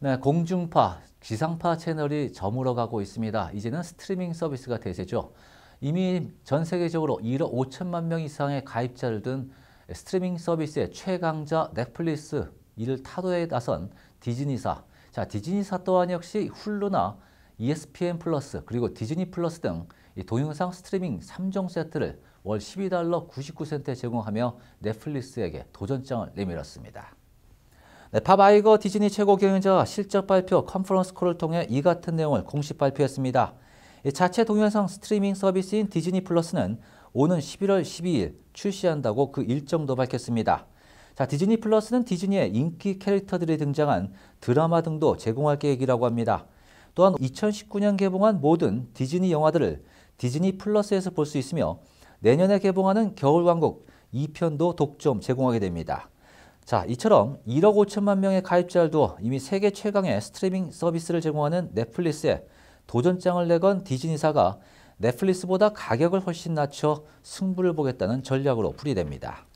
네, 공중파, 지상파 채널이 저물어가고 있습니다. 이제는 스트리밍 서비스가 대세죠. 이미 전 세계적으로 1억 5천만 명 이상의 가입자를 둔 스트리밍 서비스의 최강자 넷플릭스 이를 타도에 나선 디즈니사 자 디즈니사 또한 역시 훌루나 ESPN 플러스 그리고 디즈니 플러스 등 동영상 스트리밍 3종 세트를 월 12달러 99센트에 제공하며 넷플릭스에게 도전장을 내밀었습니다. 네, 밥 아이거 디즈니 최고 경영자 실적 발표 컨퍼런스 콜을 통해 이 같은 내용을 공식 발표했습니다. 자체 동영상 스트리밍 서비스인 디즈니 플러스는 오는 11월 12일 출시한다고 그 일정도 밝혔습니다. 자, 디즈니 플러스는 디즈니의 인기 캐릭터들이 등장한 드라마 등도 제공할 계획이라고 합니다. 또한 2019년 개봉한 모든 디즈니 영화들을 디즈니 플러스에서 볼 수 있으며 내년에 개봉하는 겨울왕국 2편도 독점 제공하게 됩니다. 자, 이처럼 1억 5천만 명의 가입자들도 이미 세계 최강의 스트리밍 서비스를 제공하는 넷플릭스에 도전장을 내건 디즈니사가 넷플릭스보다 가격을 훨씬 낮춰 승부를 보겠다는 전략으로 풀이됩니다.